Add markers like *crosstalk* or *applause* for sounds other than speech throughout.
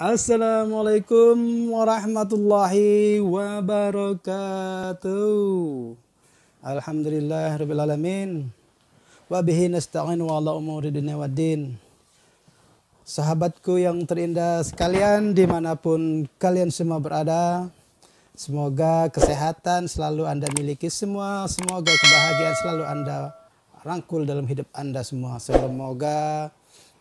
Assalamualaikum warahmatullahi wabarakatuh. Alhamdulillah rabbil alamin. Wa bihi nasta'in wa ala umuri dunia wa din. Sahabatku yang terindah sekalian dimanapun kalian semua berada. Semoga kesehatan selalu Anda miliki semua. Semoga kebahagiaan selalu Anda rangkul dalam hidup Anda semua. Semoga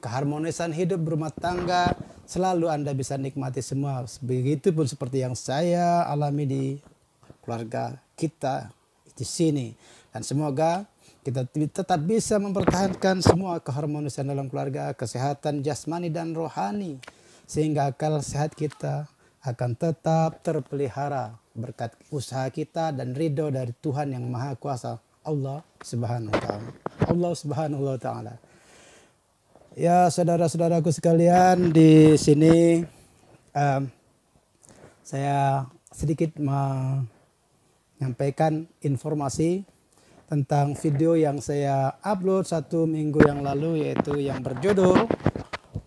keharmonisan hidup berumah tangga selalu Anda bisa nikmati semua. Begitupun seperti yang saya alami di keluarga kita di sini. Dan semoga kita tetap bisa mempertahankan semua keharmonisan dalam keluarga, kesehatan jasmani dan rohani sehingga akal sehat kita akan tetap terpelihara berkat usaha kita dan ridho dari Tuhan yang Maha Kuasa Allah Subhanahu wa taala. Allah Subhanahu wa taala. Ya, saudara-saudaraku sekalian di sini um, saya sedikit menyampaikan informasi tentang video yang saya upload satu minggu yang lalu yaitu yang berjudul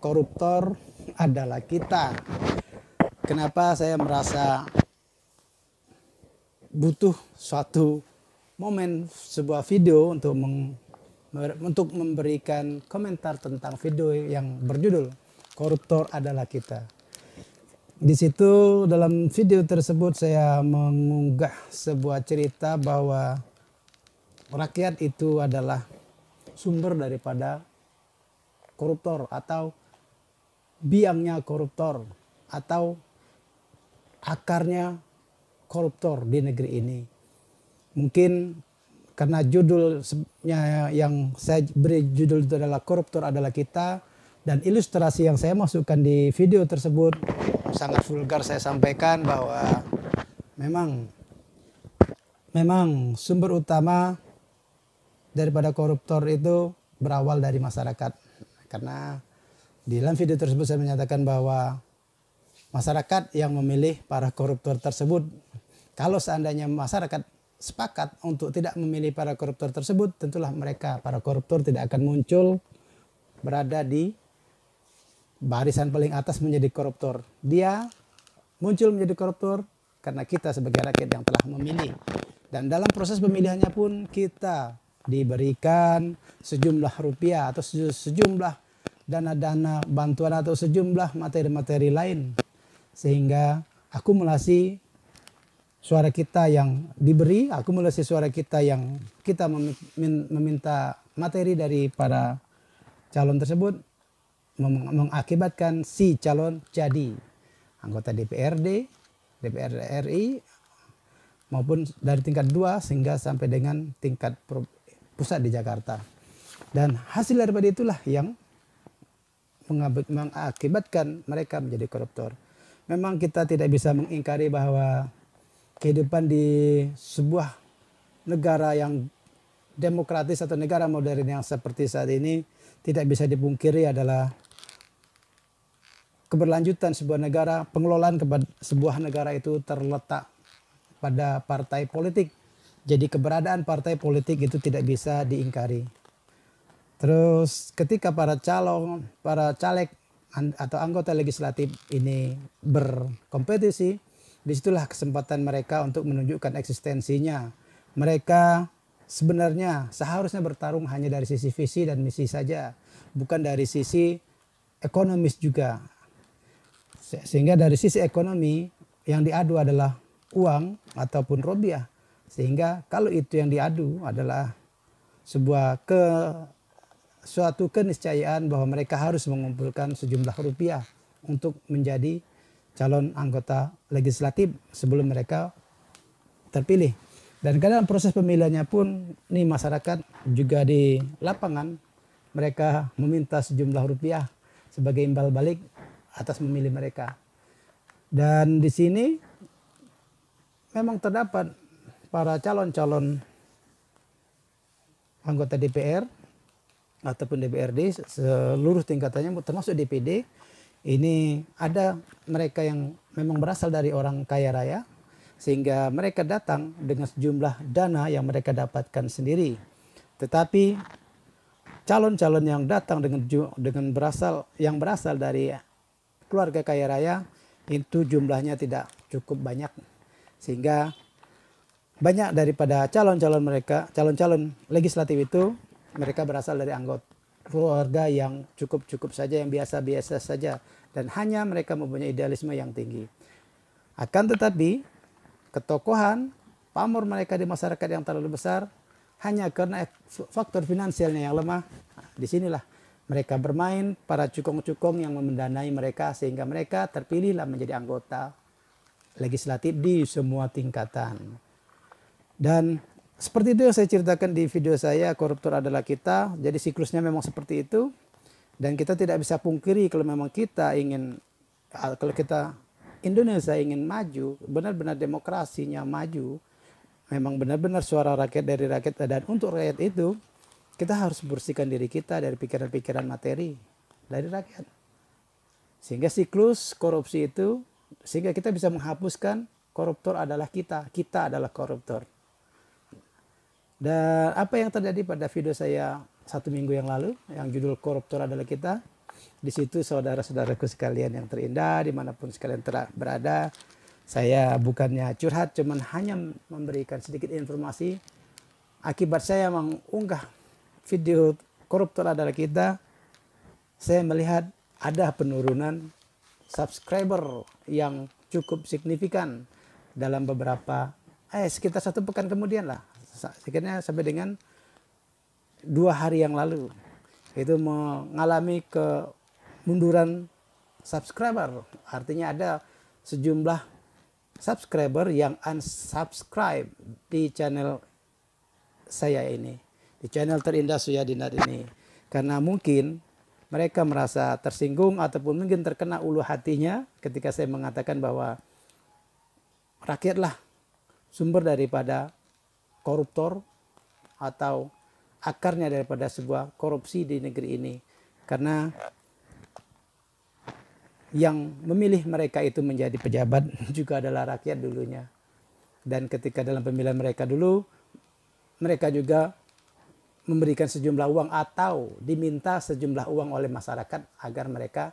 koruptor adalah kita. Kenapa saya merasa butuh suatu momen sebuah video untuk untuk memberikan komentar tentang video yang berjudul Koruptor Adalah Kita. Di situ dalam video tersebut saya mengunggah sebuah cerita bahwa rakyat itu adalah sumber daripada koruptor atau biangnya koruptor atau akarnya koruptor di negeri ini. Mungkin karena judulnya yang saya beri judul itu adalah koruptor adalah kita dan ilustrasi yang saya masukkan di video tersebut sangat vulgar saya sampaikan bahwa memang memang sumber utama daripada koruptor itu berawal dari masyarakat karena di dalam video tersebut saya menyatakan bahwa masyarakat yang memilih para koruptor tersebut kalau seandainya masyarakat sepakat untuk tidak memilih para koruptor tersebut, tentulah mereka para koruptor tidak akan muncul berada di barisan paling atas menjadi koruptor. Dia muncul menjadi koruptor karena kita sebagai rakyat yang telah memilih. Dan dalam proses pemilihannya pun kita diberikan sejumlah rupiah atau sejumlah dana-dana bantuan atau sejumlah materi-materi lain sehingga akumulasi suara kita yang diberi, akumulasi suara kita yang kita meminta materi dari para calon tersebut mengakibatkan si calon jadi anggota DPRD, DPR RI maupun dari tingkat 2 sehingga sampai dengan tingkat pusat di Jakarta. Dan hasil daripada itulah yang mengakibatkan mereka menjadi koruptor. Memang kita tidak bisa mengingkari bahwa kehidupan di sebuah negara yang demokratis atau negara modern yang seperti saat ini tidak bisa dipungkiri adalah keberlanjutan sebuah negara, pengelolaan sebuah negara itu terletak pada partai politik. Jadi keberadaan partai politik itu tidak bisa diingkari. Terus ketika para calon, para caleg atau anggota legislatif ini berkompetisi, disitulah kesempatan mereka untuk menunjukkan eksistensinya. Mereka sebenarnya seharusnya bertarung hanya dari sisi visi dan misi saja, bukan dari sisi ekonomis juga. Sehingga dari sisi ekonomi yang diadu adalah uang ataupun rupiah. Sehingga kalau itu yang diadu adalah sebuah ke suatu keniscayaan bahwa mereka harus mengumpulkan sejumlah rupiah untuk menjadi calon anggota legislatif sebelum mereka terpilih. Dan kadang proses pemilihannya pun nih masyarakat juga di lapangan mereka meminta sejumlah rupiah sebagai imbal balik atas memilih mereka. Dan di sini memang terdapat para calon-calon anggota DPR ataupun DPRD seluruh tingkatannya termasuk DPD ini ada mereka yang memang berasal dari orang kaya raya sehingga mereka datang dengan sejumlah dana yang mereka dapatkan sendiri. Tetapi calon-calon yang datang dengan dengan berasal yang berasal dari keluarga kaya raya itu jumlahnya tidak cukup banyak sehingga banyak daripada calon-calon mereka, calon-calon legislatif itu mereka berasal dari anggota keluarga yang cukup-cukup saja, yang biasa-biasa saja. Dan hanya mereka mempunyai idealisme yang tinggi. Akan tetapi, ketokohan, pamor mereka di masyarakat yang terlalu besar, hanya karena faktor finansialnya yang lemah, disinilah mereka bermain para cukong-cukong yang mendanai mereka sehingga mereka terpilihlah menjadi anggota legislatif di semua tingkatan. Dan seperti itu yang saya ceritakan di video saya, koruptor adalah kita. Jadi siklusnya memang seperti itu. Dan kita tidak bisa pungkiri kalau memang kita ingin, ah, kalau kita Indonesia ingin maju, benar-benar demokrasinya maju, memang benar-benar suara rakyat dari rakyat dan untuk rakyat itu, kita harus bersihkan diri kita dari pikiran-pikiran materi dari rakyat. Sehingga siklus korupsi itu, sehingga kita bisa menghapuskan koruptor adalah kita, kita adalah koruptor. Dan apa yang terjadi pada video saya satu minggu yang lalu, yang judul Koruptor Adalah Kita, di situ saudara-saudaraku sekalian yang terindah, dimanapun sekalian berada, saya bukannya curhat, cuman hanya memberikan sedikit informasi. Akibat saya mengunggah video Koruptor Adalah Kita, saya melihat ada penurunan subscriber yang cukup signifikan dalam beberapa eh sekitar satu pekan kemudian lah akhirnya sampai dengan dua hari yang lalu itu mengalami kemunduran subscriber artinya ada sejumlah subscriber yang unsubscribe di channel saya ini di channel terindah Suya Dinat ini karena mungkin mereka merasa tersinggung ataupun mungkin terkena ulu hatinya ketika saya mengatakan bahwa rakyatlah sumber daripada koruptor atau akarnya daripada sebuah korupsi di negeri ini karena yang memilih mereka itu menjadi pejabat *laughs* juga adalah rakyat dulunya dan ketika dalam pemilihan mereka dulu mereka juga memberikan sejumlah uang atau diminta sejumlah uang oleh masyarakat agar mereka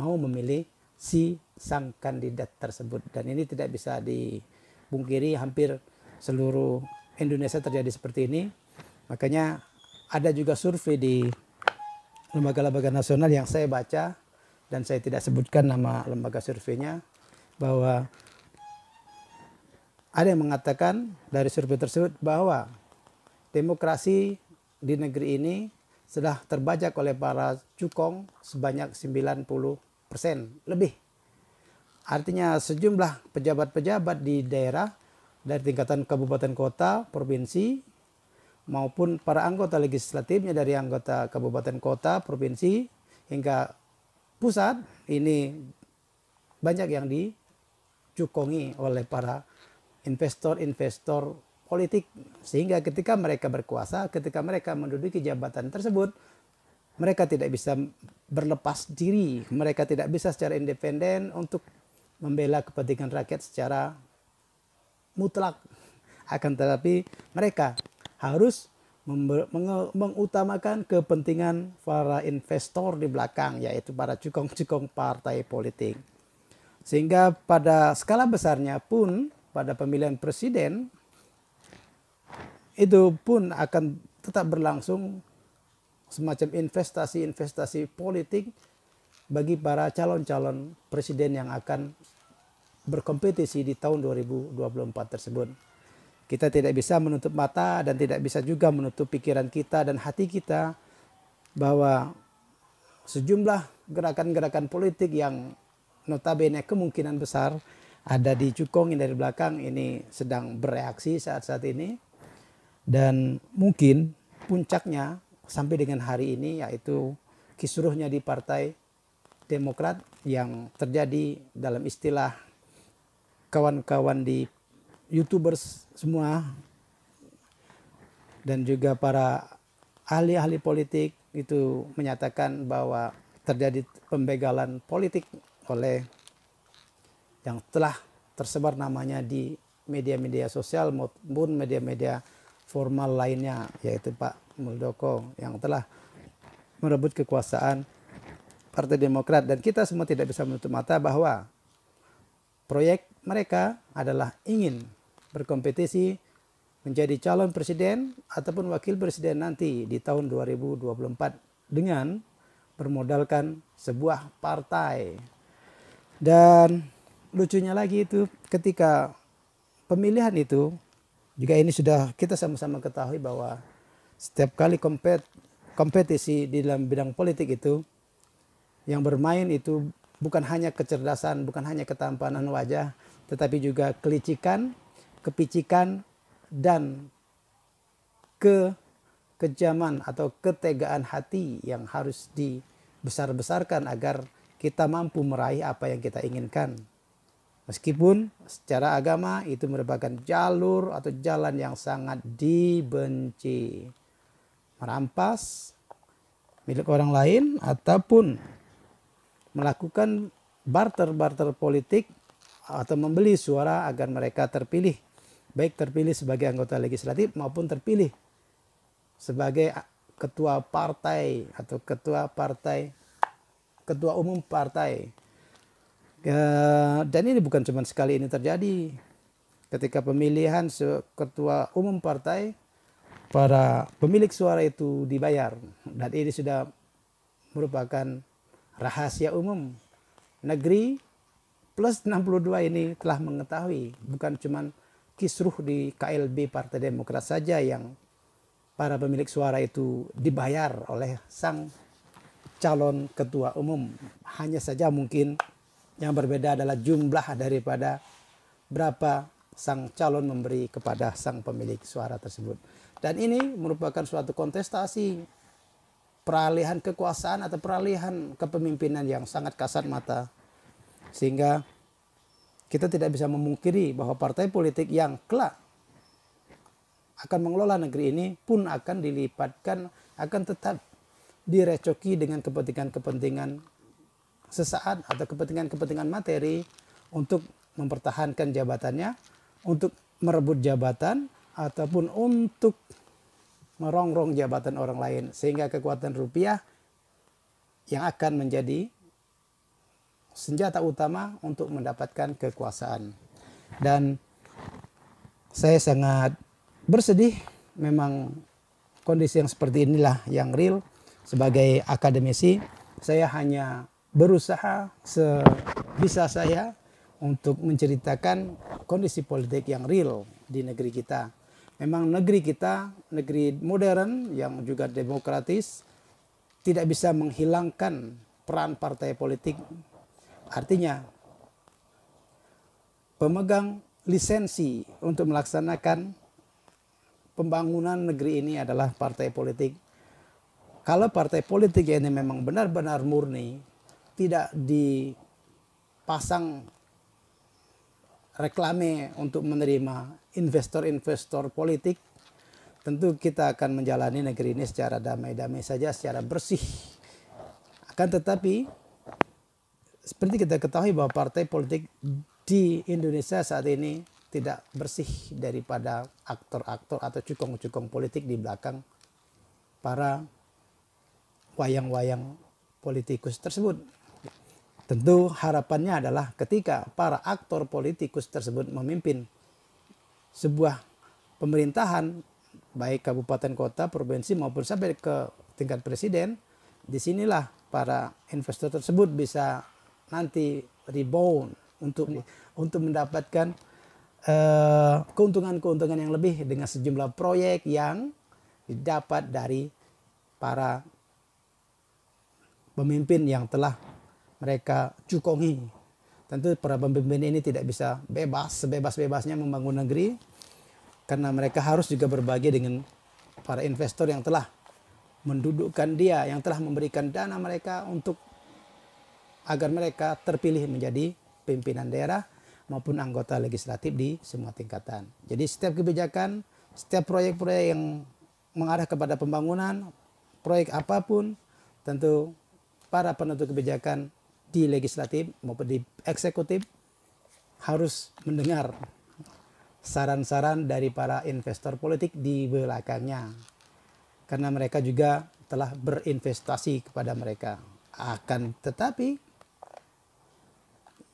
mau memilih si sang kandidat tersebut dan ini tidak bisa dipungkiri hampir seluruh Indonesia terjadi seperti ini. Makanya ada juga survei di lembaga-lembaga nasional yang saya baca dan saya tidak sebutkan nama lembaga surveinya bahwa ada yang mengatakan dari survei tersebut bahwa demokrasi di negeri ini sudah terbajak oleh para cukong sebanyak 90% lebih. Artinya sejumlah pejabat-pejabat di daerah dari tingkatan kabupaten kota, provinsi, maupun para anggota legislatifnya dari anggota kabupaten kota, provinsi, hingga pusat, ini banyak yang dicukongi oleh para investor-investor politik. Sehingga ketika mereka berkuasa, ketika mereka menduduki jabatan tersebut, mereka tidak bisa berlepas diri, mereka tidak bisa secara independen untuk membela kepentingan rakyat secara mutlak. Akan tetapi mereka harus mengutamakan kepentingan para investor di belakang yaitu para cukong-cukong partai politik. Sehingga pada skala besarnya pun pada pemilihan presiden itu pun akan tetap berlangsung semacam investasi-investasi politik bagi para calon-calon presiden yang akan berkompetisi di tahun 2024 tersebut. Kita tidak bisa menutup mata dan tidak bisa juga menutup pikiran kita dan hati kita bahwa sejumlah gerakan-gerakan politik yang notabene kemungkinan besar ada di cukong dari belakang ini sedang bereaksi saat-saat ini dan mungkin puncaknya sampai dengan hari ini yaitu kisruhnya di Partai Demokrat yang terjadi dalam istilah kawan-kawan di YouTubers semua dan juga para ahli-ahli politik itu menyatakan bahwa terjadi pembegalan politik oleh yang telah tersebar namanya di media-media sosial maupun media-media formal lainnya yaitu Pak Muldoko yang telah merebut kekuasaan Partai Demokrat dan kita semua tidak bisa menutup mata bahwa Proyek mereka adalah ingin berkompetisi menjadi calon presiden ataupun wakil presiden nanti di tahun 2024 dengan bermodalkan sebuah partai. Dan lucunya lagi itu ketika pemilihan itu juga ini sudah kita sama-sama ketahui bahwa setiap kali kompet, kompetisi di dalam bidang politik itu yang bermain itu bukan hanya kecerdasan, bukan hanya ketampanan wajah, tetapi juga kelicikan, kepicikan, dan kekejaman atau ketegaan hati yang harus dibesar-besarkan agar kita mampu meraih apa yang kita inginkan. Meskipun secara agama itu merupakan jalur atau jalan yang sangat dibenci. Merampas milik orang lain ataupun melakukan barter-barter politik atau membeli suara agar mereka terpilih, baik terpilih sebagai anggota legislatif maupun terpilih sebagai ketua partai atau ketua partai ketua umum partai. Ya, dan ini bukan cuma sekali ini terjadi. Ketika pemilihan ketua umum partai, para pemilik suara itu dibayar. Dan ini sudah merupakan rahasia umum negeri plus 62 ini telah mengetahui bukan cuman kisruh di KLB Partai Demokrat saja yang para pemilik suara itu dibayar oleh sang calon ketua umum. Hanya saja mungkin yang berbeda adalah jumlah daripada berapa sang calon memberi kepada sang pemilik suara tersebut. Dan ini merupakan suatu kontestasi peralihan kekuasaan atau peralihan kepemimpinan yang sangat kasat mata. Sehingga kita tidak bisa memungkiri bahwa partai politik yang kelak akan mengelola negeri ini pun akan dilipatkan, akan tetap direcoki dengan kepentingan-kepentingan sesaat atau kepentingan-kepentingan materi untuk mempertahankan jabatannya, untuk merebut jabatan, ataupun untuk merongrong jabatan orang lain sehingga kekuatan rupiah yang akan menjadi senjata utama untuk mendapatkan kekuasaan. Dan saya sangat bersedih memang kondisi yang seperti inilah yang real sebagai akademisi saya hanya berusaha sebisa saya untuk menceritakan kondisi politik yang real di negeri kita memang negeri kita, negeri modern yang juga demokratis, tidak bisa menghilangkan peran partai politik. Artinya, pemegang lisensi untuk melaksanakan pembangunan negeri ini adalah partai politik. Kalau partai politik ini memang benar-benar murni, tidak dipasang reklame untuk menerima investor-investor politik, tentu kita akan menjalani negeri ini secara damai-damai saja, secara bersih. Akan tetapi, seperti kita ketahui bahwa partai politik di Indonesia saat ini tidak bersih daripada aktor-aktor atau cukong-cukong politik di belakang para wayang-wayang politikus tersebut Tentu harapannya adalah ketika para aktor politikus tersebut memimpin sebuah pemerintahan baik kabupaten kota, provinsi maupun sampai ke tingkat presiden, disinilah para investor tersebut bisa nanti rebound untuk iya. untuk mendapatkan eh, keuntungan-keuntungan uh, yang lebih dengan sejumlah proyek yang didapat dari para pemimpin yang telah mereka cukongi. Tentu para pemimpin ini tidak bisa bebas, sebebas-bebasnya membangun negeri karena mereka harus juga berbagi dengan para investor yang telah mendudukkan dia, yang telah memberikan dana mereka untuk agar mereka terpilih menjadi pimpinan daerah maupun anggota legislatif di semua tingkatan. Jadi setiap kebijakan, setiap proyek-proyek yang mengarah kepada pembangunan, proyek apapun, tentu para penentu kebijakan di legislatif maupun di eksekutif harus mendengar saran-saran dari para investor politik di belakangnya karena mereka juga telah berinvestasi kepada mereka akan tetapi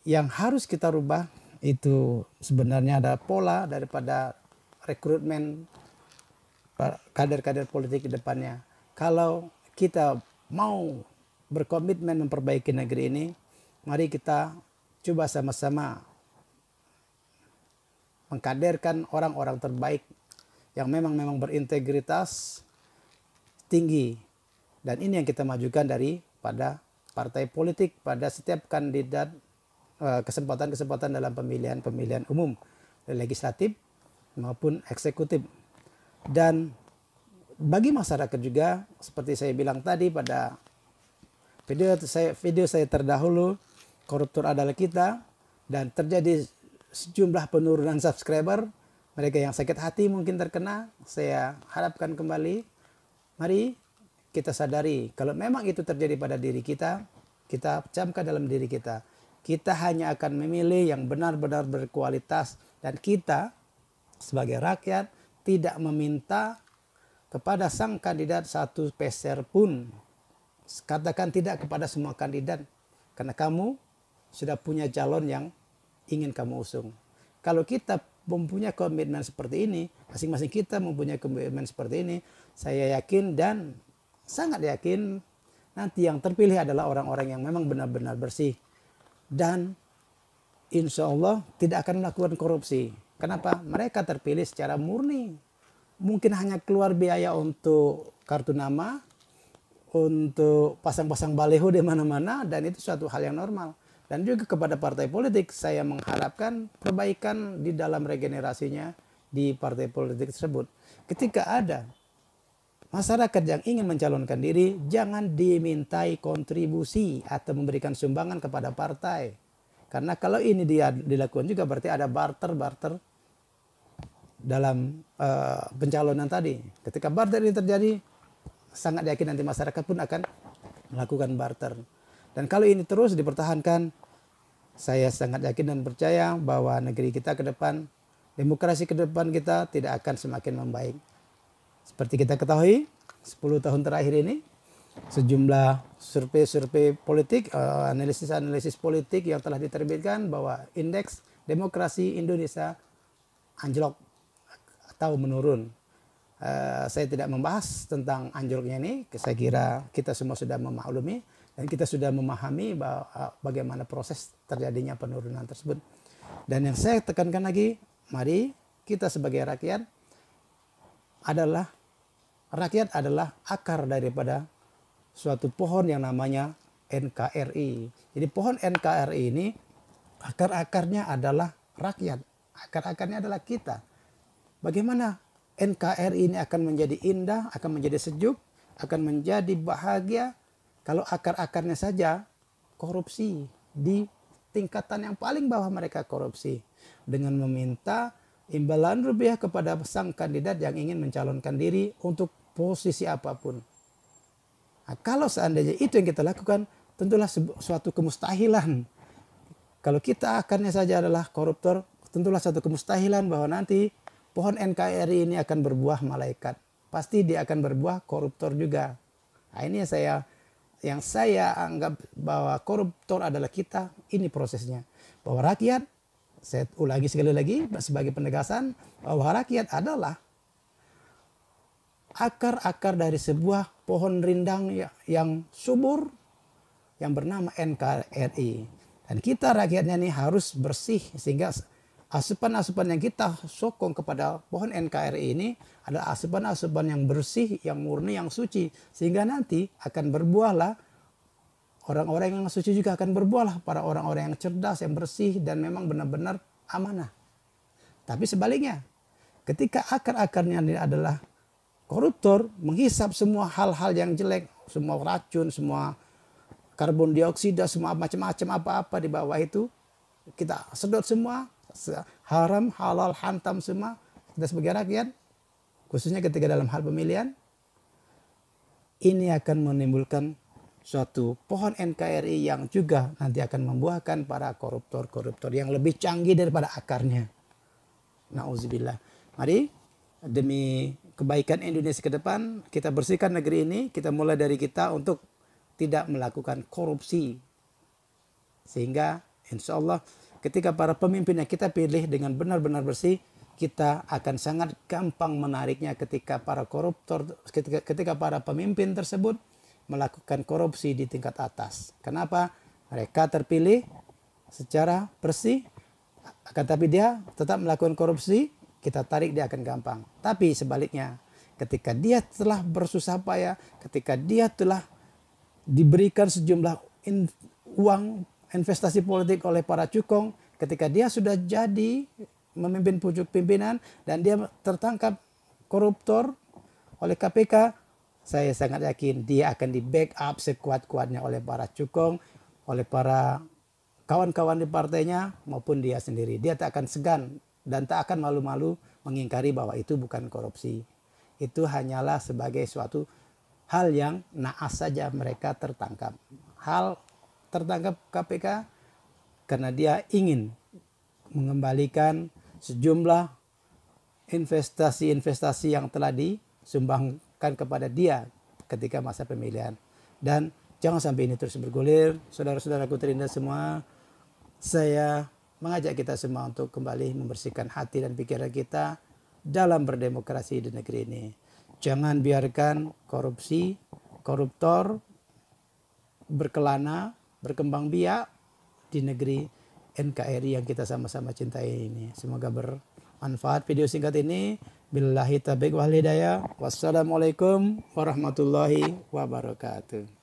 yang harus kita rubah itu sebenarnya ada pola daripada rekrutmen kader-kader politik di depannya kalau kita mau berkomitmen memperbaiki negeri ini, mari kita coba sama-sama mengkaderkan orang-orang terbaik yang memang memang berintegritas tinggi dan ini yang kita majukan dari pada partai politik pada setiap kandidat eh, kesempatan-kesempatan dalam pemilihan-pemilihan umum legislatif maupun eksekutif dan bagi masyarakat juga seperti saya bilang tadi pada Video saya, video saya terdahulu, koruptor adalah kita, dan terjadi sejumlah penurunan subscriber. Mereka yang sakit hati mungkin terkena, saya harapkan kembali. Mari kita sadari kalau memang itu terjadi pada diri kita, kita camkan dalam diri kita. Kita hanya akan memilih yang benar-benar berkualitas dan kita sebagai rakyat tidak meminta kepada sang kandidat satu peser pun Katakan tidak kepada semua kandidat karena kamu sudah punya calon yang ingin kamu usung. Kalau kita mempunyai komitmen seperti ini, masing-masing kita mempunyai komitmen seperti ini, saya yakin dan sangat yakin nanti yang terpilih adalah orang-orang yang memang benar-benar bersih dan insya Allah tidak akan melakukan korupsi. Kenapa? Mereka terpilih secara murni. Mungkin hanya keluar biaya untuk kartu nama, untuk pasang-pasang baleho di mana-mana dan itu suatu hal yang normal. Dan juga kepada partai politik saya mengharapkan perbaikan di dalam regenerasinya di partai politik tersebut. Ketika ada masyarakat yang ingin mencalonkan diri, jangan dimintai kontribusi atau memberikan sumbangan kepada partai. Karena kalau ini dia dilakukan juga berarti ada barter-barter dalam uh, pencalonan tadi. Ketika barter ini terjadi, sangat yakin nanti masyarakat pun akan melakukan barter. Dan kalau ini terus dipertahankan, saya sangat yakin dan percaya bahwa negeri kita ke depan, demokrasi ke depan kita tidak akan semakin membaik. Seperti kita ketahui, 10 tahun terakhir ini, sejumlah survei-survei politik, eh, analisis-analisis politik yang telah diterbitkan bahwa indeks demokrasi Indonesia anjlok atau menurun Eh, saya tidak membahas tentang anjloknya ini. Saya kira kita semua sudah memaklumi dan kita sudah memahami bahwa, uh, eh, bagaimana proses terjadinya penurunan tersebut. Dan yang saya tekankan lagi, mari kita sebagai rakyat adalah rakyat adalah akar daripada suatu pohon yang namanya NKRI. Jadi pohon NKRI ini akar-akarnya adalah rakyat, akar-akarnya adalah kita. Bagaimana NKRI ini akan menjadi indah, akan menjadi sejuk, akan menjadi bahagia kalau akar-akarnya saja korupsi di tingkatan yang paling bawah mereka korupsi dengan meminta imbalan rupiah kepada sang kandidat yang ingin mencalonkan diri untuk posisi apapun. Nah, kalau seandainya itu yang kita lakukan, tentulah suatu kemustahilan. Kalau kita akarnya saja adalah koruptor, tentulah satu kemustahilan bahwa nanti pohon NKRI ini akan berbuah malaikat. Pasti dia akan berbuah koruptor juga. Nah, ini yang saya yang saya anggap bahwa koruptor adalah kita, ini prosesnya. Bahwa rakyat, saya ulangi sekali lagi sebagai penegasan, bahwa rakyat adalah akar-akar dari sebuah pohon rindang ya, yang subur yang bernama NKRI. Dan kita rakyatnya ini harus bersih sehingga asupan-asupan yang kita sokong kepada pohon NKRI ini adalah asupan-asupan yang bersih, yang murni, yang suci. Sehingga nanti akan berbuahlah orang-orang yang suci juga akan berbuahlah para orang-orang yang cerdas, yang bersih dan memang benar-benar amanah. Tapi sebaliknya, ketika akar-akarnya ini adalah koruptor, menghisap semua hal-hal yang jelek, semua racun, semua karbon dioksida, semua macam-macam apa-apa di bawah itu, kita sedot semua, haram, halal, hantam semua kita sebagai kian kan? khususnya ketika dalam hal pemilihan ini akan menimbulkan suatu pohon NKRI yang juga nanti akan membuahkan para koruptor-koruptor yang lebih canggih daripada akarnya. Nauzubillah. Mari demi kebaikan Indonesia ke depan kita bersihkan negeri ini, kita mulai dari kita untuk tidak melakukan korupsi. Sehingga insya Allah Ketika para pemimpinnya kita pilih dengan benar-benar bersih, kita akan sangat gampang menariknya ketika para koruptor ketika, ketika para pemimpin tersebut melakukan korupsi di tingkat atas. Kenapa? Mereka terpilih secara bersih akan tapi dia tetap melakukan korupsi, kita tarik dia akan gampang. Tapi sebaliknya, ketika dia telah bersusah payah, ketika dia telah diberikan sejumlah uang investasi politik oleh para cukong ketika dia sudah jadi memimpin pucuk pimpinan dan dia tertangkap koruptor oleh KPK, saya sangat yakin dia akan di back up sekuat-kuatnya oleh para cukong, oleh para kawan-kawan di partainya maupun dia sendiri. Dia tak akan segan dan tak akan malu-malu mengingkari bahwa itu bukan korupsi. Itu hanyalah sebagai suatu hal yang naas saja mereka tertangkap. Hal tertangkap KPK karena dia ingin mengembalikan sejumlah investasi-investasi yang telah disumbangkan kepada dia ketika masa pemilihan. Dan jangan sampai ini terus bergulir. Saudara-saudaraku terindah semua, saya mengajak kita semua untuk kembali membersihkan hati dan pikiran kita dalam berdemokrasi di negeri ini. Jangan biarkan korupsi, koruptor berkelana berkembang biak di negeri NKRI yang kita sama-sama cintai ini. Semoga bermanfaat video singkat ini. Billahi tabiq wal hidayah. Wassalamualaikum warahmatullahi wabarakatuh.